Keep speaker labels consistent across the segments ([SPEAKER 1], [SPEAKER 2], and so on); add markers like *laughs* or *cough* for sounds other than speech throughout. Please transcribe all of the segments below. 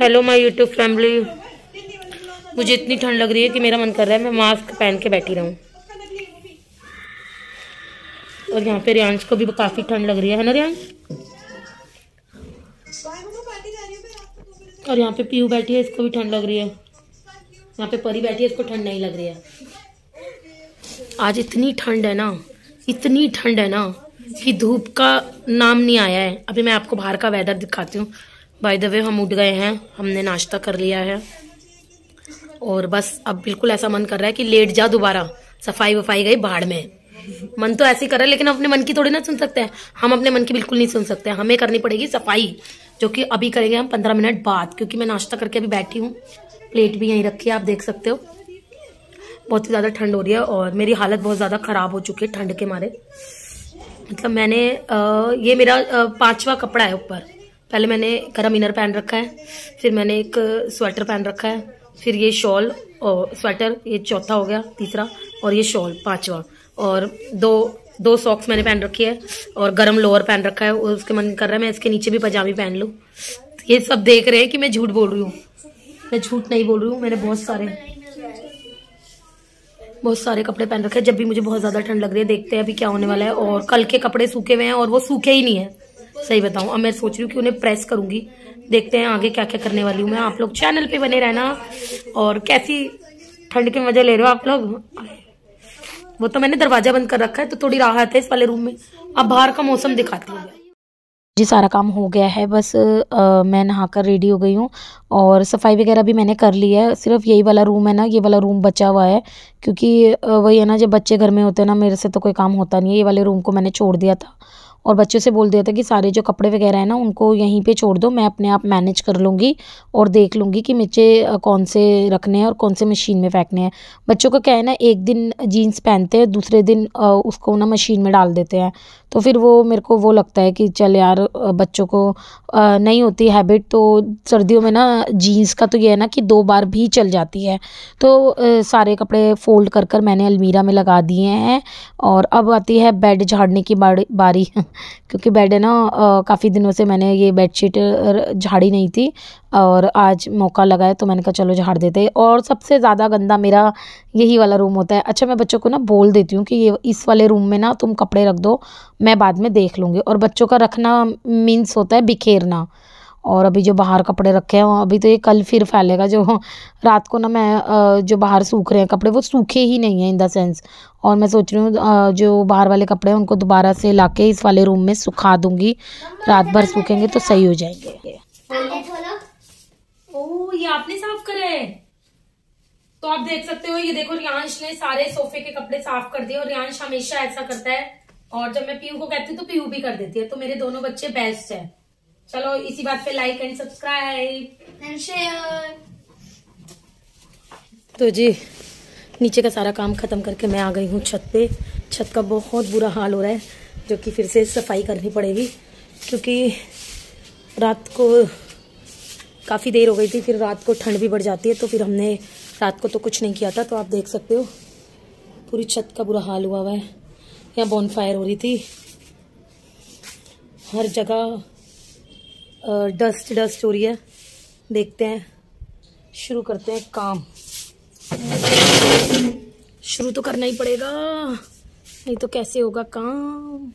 [SPEAKER 1] hello my YouTube family मुझे इतनी ठंड लग रही है कि मेरा मन कर रहा है मैं मास्क पहन के बैठी रहूं और यहाँ पे रियांश को भी काफ़ी ठंड लग रही है ना रियांश और यहाँ पे पीयू बैठी है इसको भी ठंड लग रही है यहाँ पे परी बैठी है इसको ठंड नहीं लग रही है आज इतनी ठंड है ना इतनी ठंड है ना कि धूप का नाम नहीं आया है अभी मैं आपको बाहर का वेदर दिखाती हूँ बाय द वे हम उठ गए हैं हमने नाश्ता कर लिया है और बस अब बिल्कुल ऐसा मन कर रहा है कि लेट जा दोबारा सफाई वफाई गई बाढ़ में मन तो ऐसे ही कर रहा है लेकिन अपने मन की थोड़ी ना सुन सकते हैं हम अपने मन की बिल्कुल नहीं सुन सकते हमें करनी पड़ेगी सफाई जो कि अभी करेंगे हम पंद्रह मिनट बाद क्योंकि मैं नाश्ता करके अभी बैठी हूँ प्लेट भी यहीं रखी है आप देख सकते हो बहुत ही ज़्यादा ठंड हो रही है और मेरी हालत बहुत ज़्यादा ख़राब हो चुकी है ठंड के मारे मतलब मैंने ये मेरा पांचवा कपड़ा है ऊपर पहले मैंने गर्म इनर पहन रखा है फिर मैंने एक स्वेटर पहन रखा है फिर ये शॉल और स्वेटर ये चौथा हो गया तीसरा और ये शॉल पांचवा और दो दो सॉक्स मैंने पहन रखी है और गर्म लोअर पहन रखा है उसके मन कर रहा है मैं इसके नीचे भी पजामी पहन लूँ ये सब देख रहे हैं कि मैं झूठ बोल रही हूँ मैं झूठ नहीं बोल रही हूँ मैंने बहुत सारे बहुत सारे कपड़े पहन रखे हैं जब भी मुझे बहुत ज़्यादा ठंड लग रही है देखते हैं अभी क्या होने वाला है और कल के कपड़े सूखे हुए हैं और वो सूखे ही नहीं है सही बताऊं अब मैं सोच रही हूँ कि उन्हें प्रेस करूंगी देखते हैं आगे क्या क्या करने वाली हूँ मैं आप लोग चैनल पे बने रहना और कैसी ठंड के मजे ले रहे हो आप लोग वो तो मैंने दरवाजा बंद कर रखा है तो थोड़ी राहत है इस वाले रूम में अब बाहर का मौसम दिखाती है जी सारा काम हो गया है बस आ, मैं नहा कर रेडी हो गई हूँ और सफाई वगैरह भी मैंने कर ली है सिर्फ यही वाला रूम है ना ये वाला रूम बचा हुआ है क्योंकि वही है ना जब बच्चे घर में होते हैं ना मेरे से तो कोई काम होता नहीं है ये वाले रूम को मैंने छोड़ दिया था और बच्चों से बोल दिया था कि सारे जो कपड़े वगैरह हैं ना उनको यहीं पे छोड़ दो मैं अपने आप मैनेज कर लूँगी और देख लूँगी कि मुझे कौन से रखने हैं और कौन से मशीन में फेंकने हैं बच्चों का क्या है ना एक दिन जीन्स पहनते हैं दूसरे दिन उसको ना मशीन में डाल देते हैं तो फिर वो मेरे को वो लगता है कि चल यार बच्चों को नहीं होती हैबिट तो सर्दियों में ना जीन्स का तो ये है ना कि दो बार भी चल जाती है तो सारे कपड़े फोल्ड कर कर मैंने अलमीरा में लगा दिए हैं और अब आती है बेड झाड़ने की बारी *laughs* क्योंकि बेड है ना काफ़ी दिनों से मैंने ये बेडशीट झाड़ी नहीं थी और आज मौका लगा है तो मैंने कहा चलो झाड़ देते और सबसे ज़्यादा गंदा मेरा यही वाला रूम होता है अच्छा मैं बच्चों को ना बोल देती हूँ कि ये इस वाले रूम में ना तुम कपड़े रख दो मैं बाद में देख लूँगी और बच्चों का रखना मीन्स होता है बिखेरना और अभी जो बाहर कपड़े रखे हैं अभी तो ये कल फिर फैलेगा जो रात को ना मैं जो बाहर सूख रहे हैं कपड़े वो सूखे ही नहीं हैं इन द सेंस और मैं सोच रही हूँ जो बाहर वाले कपड़े हैं उनको दोबारा से ला इस वाले रूम में सुखा दूँगी रात भर सूखेंगे तो सही हो जाएंगे ये आपने साफ करा है तो आप देख सकते हो ये देखो रियांश ने सारे सोफे के कपड़े साफ कर दिए और रियांश हमेशा ऐसा करता है और जब मैं पीयू को कहती हूँ तो पीयू भी कर देती है तो मेरे दोनों बच्चे बेस्ट है चलो इसी बात पे like and subscribe and share तो जी नीचे का सारा काम ख़त्म करके मैं आ गई हूँ छत पे छत का बहुत बुरा हाल हो रहा है जो कि फिर से सफाई करनी पड़ेगी क्योंकि रात को काफ़ी देर हो गई थी फिर रात को ठंड भी बढ़ जाती है तो फिर हमने रात को तो कुछ नहीं किया था तो आप देख सकते हो पूरी छत का बुरा हाल हुआ हुआ है यहाँ बॉन फायर हो रही थी हर जगह डस्ट डस्ट हो रही है देखते हैं शुरू करते हैं काम शुरू तो करना ही पड़ेगा नहीं तो कैसे होगा काम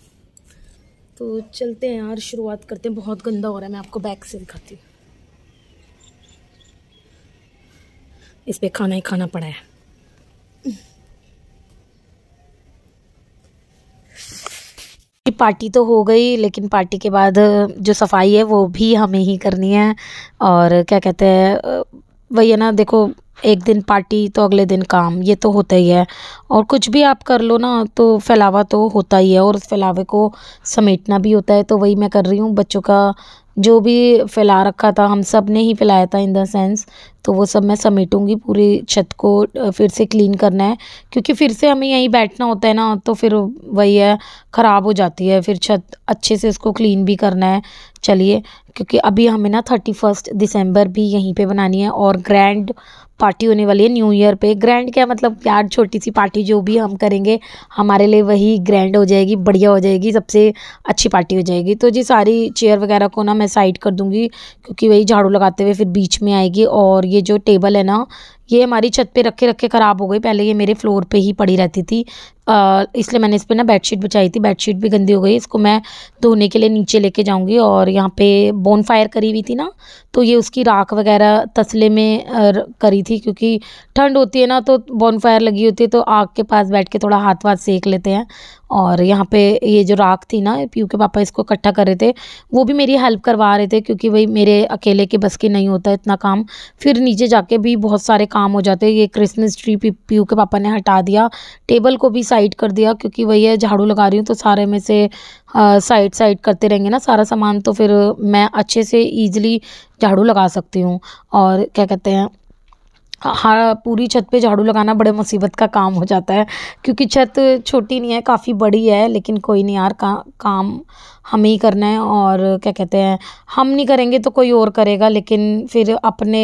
[SPEAKER 1] तो चलते हैं यार शुरुआत करते हैं बहुत गंदा हो रहा है मैं आपको बैक से दिखाती हूँ इस पर खाना ही खाना पड़ा है कि पार्टी तो हो गई लेकिन पार्टी के बाद जो सफाई है वो भी हमें ही करनी है और क्या कहते हैं वही है ना देखो एक दिन पार्टी तो अगले दिन काम ये तो होता ही है और कुछ भी आप कर लो ना तो फैलावा तो होता ही है और उस फैलावे को समेटना भी होता है तो वही मैं कर रही हूँ बच्चों का जो भी फैला रखा था हम सब ने ही फैलाया था इन द सेंस तो वो सब मैं समेटूंगी पूरी छत को फिर से क्लीन करना है क्योंकि फिर से हमें यहीं बैठना होता है ना तो फिर वही है ख़राब हो जाती है फिर छत अच्छे से इसको क्लीन भी करना है चलिए क्योंकि अभी हमें ना थर्टी फर्स्ट दिसंबर भी यहीं पे बनानी है और ग्रैंड पार्टी होने वाली है न्यू ईयर पे ग्रैंड क्या मतलब यार छोटी सी पार्टी जो भी हम करेंगे हमारे लिए वही ग्रैंड हो जाएगी बढ़िया हो जाएगी सबसे अच्छी पार्टी हो जाएगी तो जी सारी चेयर वगैरह को ना मैं साइड कर दूँगी क्योंकि वही झाड़ू लगाते हुए फिर बीच में आएगी और ये जो टेबल है ना ये हमारी छत पे रखे रखे ख़राब हो गई पहले ये मेरे फ्लोर पे ही पड़ी रहती थी इसलिए मैंने इस पर ना बेडशीट बिछाई थी बेडशीट भी गंदी हो गई इसको मैं धोने के लिए नीचे लेके जाऊंगी और यहाँ पे बोन फायर करी हुई थी ना तो ये उसकी राख वगैरह तसले में करी थी क्योंकि ठंड होती है ना तो बोन फायर लगी होती है तो आग के पास बैठ के थोड़ा हाथ वाथ सेक लेते हैं और यहाँ पे ये जो राख थी ना पीयू के पापा इसको इकट्ठा कर रहे थे वो भी मेरी हेल्प करवा रहे थे क्योंकि भाई मेरे अकेले के बस के नहीं होता इतना काम फिर नीचे जाके भी बहुत सारे काम हो जाते ये क्रिसमस ट्री पीयू के पापा ने हटा दिया टेबल को भी साइड कर दिया क्योंकि वही है झाड़ू लगा रही हूँ तो सारे में से साइड साइड करते रहेंगे ना सारा सामान तो फिर मैं अच्छे से ईजिली झाड़ू लगा सकती हूँ और क्या कहते हैं हाँ पूरी छत पे झाड़ू लगाना बड़े मुसीबत का काम हो जाता है क्योंकि छत छोटी नहीं है काफ़ी बड़ी है लेकिन कोई नहीं यार का, काम हम ही करना है और क्या कहते हैं हम नहीं करेंगे तो कोई और करेगा लेकिन फिर अपने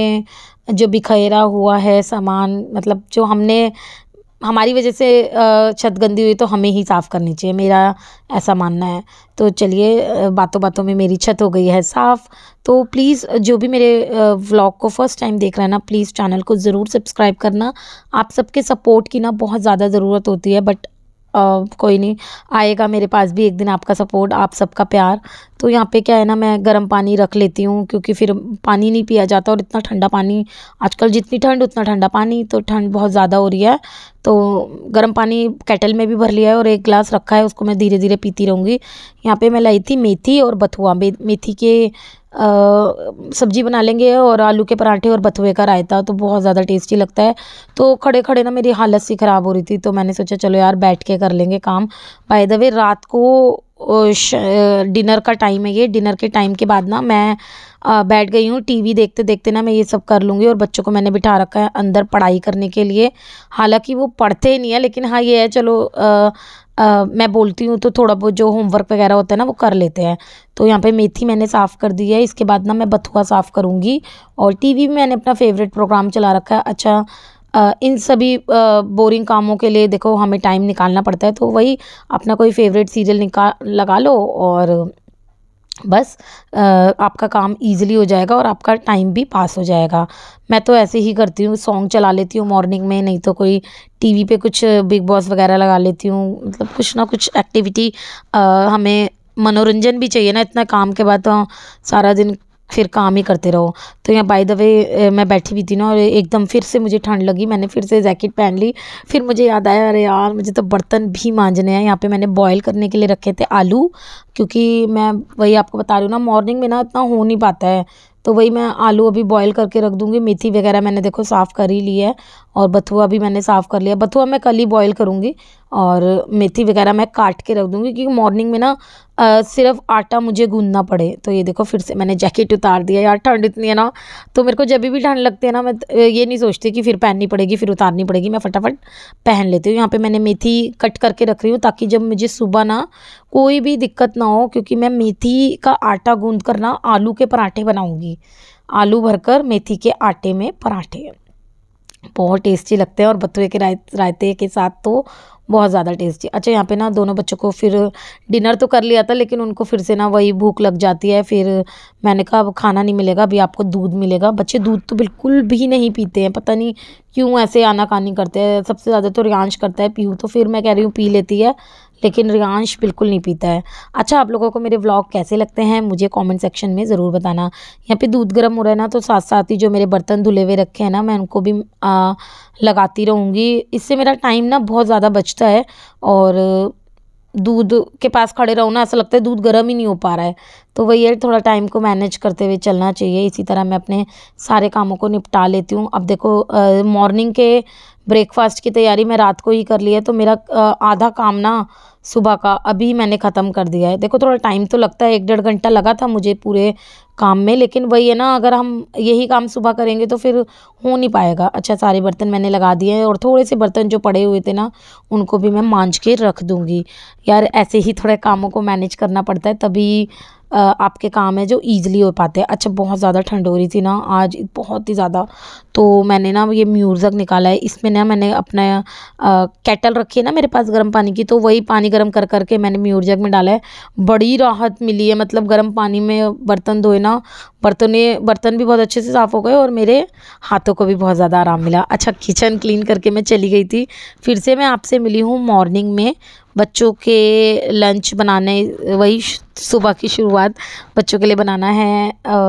[SPEAKER 1] जो बिखेरा हुआ है सामान मतलब जो हमने हमारी वजह से छत गंदी हुई तो हमें ही साफ़ करनी चाहिए मेरा ऐसा मानना है तो चलिए बातों बातों में मेरी छत हो गई है साफ़ तो प्लीज़ जो भी मेरे व्लॉग को फर्स्ट टाइम देख रहा है ना प्लीज़ चैनल को ज़रूर सब्सक्राइब करना आप सबके सपोर्ट की ना बहुत ज़्यादा ज़रूरत होती है बट Uh, कोई नहीं आएगा मेरे पास भी एक दिन आपका सपोर्ट आप सबका प्यार तो यहाँ पे क्या है ना मैं गर्म पानी रख लेती हूँ क्योंकि फिर पानी नहीं पिया जाता और इतना ठंडा पानी आजकल जितनी ठंड उतना ठंडा पानी तो ठंड बहुत ज़्यादा हो रही है तो गर्म पानी कैटल में भी भर लिया है और एक गिलास रखा है उसको मैं धीरे धीरे पीती रहूँगी यहाँ पे मैं लाई थी मेथी और बथुआ मेथी के सब्जी बना लेंगे और आलू के पराठे और बथुए का रायता तो बहुत ज़्यादा टेस्टी लगता है तो खड़े खड़े ना मेरी हालत सी ख़राब हो रही थी तो मैंने सोचा चलो यार बैठ के कर लेंगे काम बाय द वे रात को डिनर का टाइम है ये डिनर के टाइम के बाद ना मैं बैठ गई हूँ टीवी देखते देखते ना मैं ये सब कर लूँगी और बच्चों को मैंने बिठा रखा है अंदर पढ़ाई करने के लिए हालांकि वो पढ़ते ही नहीं है लेकिन हाँ ये है चलो आ, आ, मैं बोलती हूँ तो थोड़ा बहुत जो होमवर्क वगैरह होता है ना वो कर लेते हैं तो यहाँ पे मेथी मैंने साफ़ कर दी है इसके बाद ना मैं बथुआ साफ़ करूँगी और टीवी भी मैंने अपना फेवरेट प्रोग्राम चला रखा है अच्छा इन सभी बोरिंग कामों के लिए देखो हमें टाइम निकालना पड़ता है तो वही अपना कोई फेवरेट सीरियल निकाल लगा लो और बस आपका काम ईज़िली हो जाएगा और आपका टाइम भी पास हो जाएगा मैं तो ऐसे ही करती हूँ सॉन्ग चला लेती हूँ मॉर्निंग में नहीं तो कोई टीवी पे कुछ बिग बॉस वगैरह लगा लेती हूँ मतलब कुछ ना कुछ एक्टिविटी हमें मनोरंजन भी चाहिए ना इतना काम के बाद तो सारा दिन फिर काम ही करते रहो तो यहाँ बाय द वे मैं बैठी हुई थी ना और एकदम फिर से मुझे ठंड लगी मैंने फिर से जैकेट पहन ली फिर मुझे याद आया अरे यार मुझे तो बर्तन भी मांजने हैं यहाँ पे मैंने बॉईल करने के लिए रखे थे आलू क्योंकि मैं वही आपको बता रही हूँ ना मॉर्निंग में ना इतना हो नहीं पाता है तो वही मैं आलू अभी बॉयल करके रख दूँगी मेथी वगैरह मैंने देखो साफ़ कर ही ली है और बथुआ भी मैंने साफ़ कर लिया बथुआ मैं कल ही बॉयल करूँगी और मेथी वगैरह मैं काट के रख दूँगी क्योंकि मॉर्निंग में ना सिर्फ आटा मुझे गूंदना पड़े तो ये देखो फिर से मैंने जैकेट उतार दिया यार ठंड इतनी है ना तो मेरे को जब भी ठंड लगती है ना मैं ये नहीं सोचती कि फिर पहननी पड़ेगी फिर उतारनी पड़ेगी मैं फटाफट पहन लेती हूँ यहाँ पर मैंने मेथी कट करके रख रही हूँ ताकि जब मुझे सुबह ना कोई भी दिक्कत ना हो क्योंकि मैं मेथी का आटा गूँध कर ना आलू के पराठे बनाऊँगी आलू भरकर मेथी के आटे में पराठे बहुत टेस्टी लगते हैं और बथुए के रायते के साथ तो बहुत ज़्यादा टेस्टी अच्छा यहाँ पे ना दोनों बच्चों को फिर डिनर तो कर लिया था लेकिन उनको फिर से ना वही भूख लग जाती है फिर मैंने कहा अब खाना नहीं मिलेगा अभी आपको दूध मिलेगा बच्चे दूध तो बिल्कुल भी नहीं पीते हैं पता नहीं क्यों ऐसे आना कानी करते हैं सबसे ज़्यादा तो रियांश करता है पीऊँ तो फिर मैं कह रही हूँ पी लेती है लेकिन रियांश बिल्कुल नहीं पीता है अच्छा आप लोगों को मेरे ब्लॉग कैसे लगते हैं मुझे कमेंट सेक्शन में ज़रूर बताना यहाँ पे दूध गर्म हो रहा है ना तो साथ साथ ही जो मेरे बर्तन धुले हुए रखे हैं ना मैं उनको भी आ, लगाती रहूँगी इससे मेरा टाइम ना बहुत ज़्यादा बचता है और दूध के पास खड़े रहो ना ऐसा लगता है दूध गर्म ही नहीं हो पा रहा है तो वही है थोड़ा टाइम को मैनेज करते हुए चलना चाहिए इसी तरह मैं अपने सारे कामों को निपटा लेती हूँ अब देखो मॉर्निंग के ब्रेकफास्ट की तैयारी मैं रात को ही कर ली है तो मेरा आ, आधा काम ना सुबह का अभी मैंने ख़त्म कर दिया है देखो थोड़ा टाइम तो लगता है एक डेढ़ घंटा लगा था मुझे पूरे काम में लेकिन वही है ना अगर हम यही काम सुबह करेंगे तो फिर हो नहीं पाएगा अच्छा सारे बर्तन मैंने लगा दिए हैं और थोड़े से बर्तन जो पड़े हुए थे ना उनको भी मैं मांझ के रख दूँगी यार ऐसे ही थोड़े कामों को मैनेज करना पड़ता है तभी आपके काम है जो ईजिली हो पाते हैं अच्छा बहुत ज़्यादा ठंड हो रही थी ना आज बहुत ही ज़्यादा तो मैंने ना ये म्यूरजक निकाला है इसमें ना मैंने अपना कैटल रखी है ना मेरे पास गर्म पानी की तो वही पानी गर्म कर करके मैंने म्यूरजक में डाला है बड़ी राहत मिली है मतलब गर्म पानी में बर्तन धोए ना बर्तन बर्तन भी बहुत अच्छे से साफ़ हो गए और मेरे हाथों को भी बहुत ज़्यादा आराम मिला अच्छा किचन क्लीन करके मैं चली गई थी फिर से मैं आपसे मिली हूँ मॉर्निंग में बच्चों के लंच बनाने वही सुबह की शुरुआत बच्चों के लिए बनाना है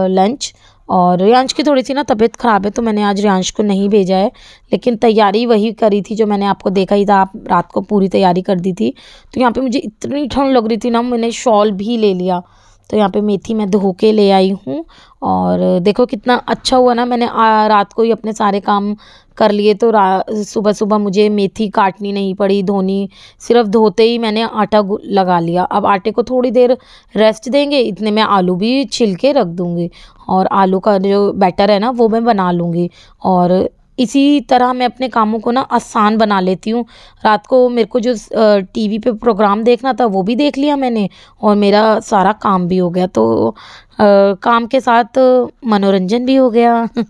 [SPEAKER 1] लंच और रियांश की थोड़ी सी ना तबीयत ख़राब है तो मैंने आज रियांश को नहीं भेजा है लेकिन तैयारी वही करी थी जो मैंने आपको देखा ही था आप रात को पूरी तैयारी कर दी थी तो यहाँ पे मुझे इतनी ठंड लग रही थी ना मैंने शॉल भी ले लिया तो यहाँ पे मेथी मैं धो के ले आई हूँ और देखो कितना अच्छा हुआ ना मैंने रात को ही अपने सारे काम कर लिए तो सुबह सुबह मुझे मेथी काटनी नहीं पड़ी धोनी सिर्फ धोते ही मैंने आटा लगा लिया अब आटे को थोड़ी देर रेस्ट देंगे इतने में आलू भी छिल के रख दूँगी और आलू का जो बैटर है ना वो मैं बना लूँगी और इसी तरह मैं अपने कामों को ना आसान बना लेती हूँ रात को मेरे को जो टीवी पे प्रोग्राम देखना था वो भी देख लिया मैंने और मेरा सारा काम भी हो गया तो आ, काम के साथ मनोरंजन भी हो गया *laughs*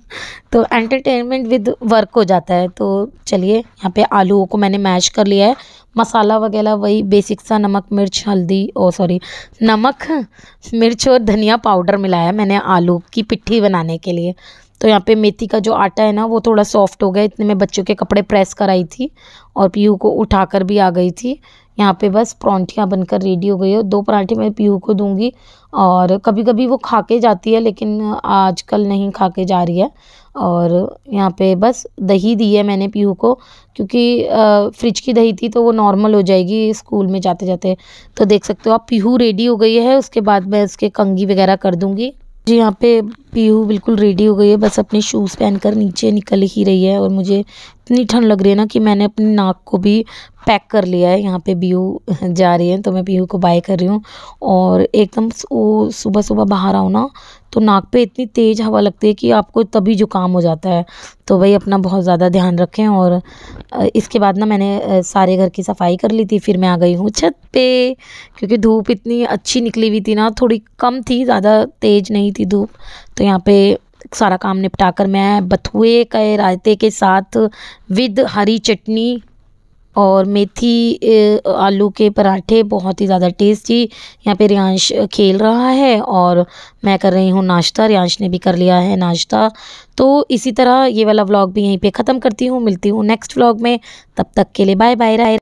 [SPEAKER 1] तो एंटरटेनमेंट विद वर्क हो जाता है तो चलिए यहाँ पे आलू को मैंने मैश कर लिया है मसाला वगैरह वही बेसिक सा नमक मिर्च हल्दी ओ सॉरी नमक मिर्च और धनिया पाउडर मिलाया मैंने आलू की पिट्ठी बनाने के लिए तो यहाँ पे मेथी का जो आटा है ना वो थोड़ा सॉफ्ट हो गया इतने में बच्चों के कपड़े प्रेस कराई थी और पीहू को उठाकर भी आ गई थी यहाँ पे बस परौंठियाँ बनकर रेडी हो गई और दो पराठे मैं पीहू को दूँगी और कभी कभी वो खा के जाती है लेकिन आजकल नहीं खा के जा रही है और यहाँ पे बस दही दी है मैंने पीहू को क्योंकि फ्रिज की दही थी तो वो नॉर्मल हो जाएगी स्कूल में जाते जाते तो देख सकते हो आप पीहू रेडी हो गई है उसके बाद मैं उसके कंगी वगैरह कर दूँगी जी यहाँ पे पीहू बिल्कुल रेडी हो गई है बस अपने शूज़ पहनकर नीचे निकल ही रही है और मुझे इतनी ठंड लग रही है ना कि मैंने अपनी नाक को भी पैक कर लिया है यहाँ पे बीहू *laughs* जा रही है तो मैं पीहू को बाय कर रही हूँ और एकदम वो सुबह सुबह बाहर आऊँ ना तो नाक पे इतनी तेज़ हवा लगती है कि आपको तभी जुकाम हो जाता है तो भाई अपना बहुत ज़्यादा ध्यान रखें और इसके बाद ना मैंने सारे घर की सफाई कर ली थी फिर मैं आ गई हूँ छत पे क्योंकि धूप इतनी अच्छी निकली हुई थी ना थोड़ी कम थी ज़्यादा तेज़ नहीं थी धूप तो यहाँ पर सारा काम निपटा कर मैं बथुए के रायते के साथ विद हरी चटनी और मेथी आलू के पराठे बहुत ही ज़्यादा टेस्टी यहाँ पे रियांश खेल रहा है और मैं कर रही हूँ नाश्ता रियांश ने भी कर लिया है नाश्ता तो इसी तरह ये वाला व्लॉग भी यहीं पे ख़त्म करती हूँ मिलती हूँ नेक्स्ट व्लॉग में तब तक के लिए बाय बाय राय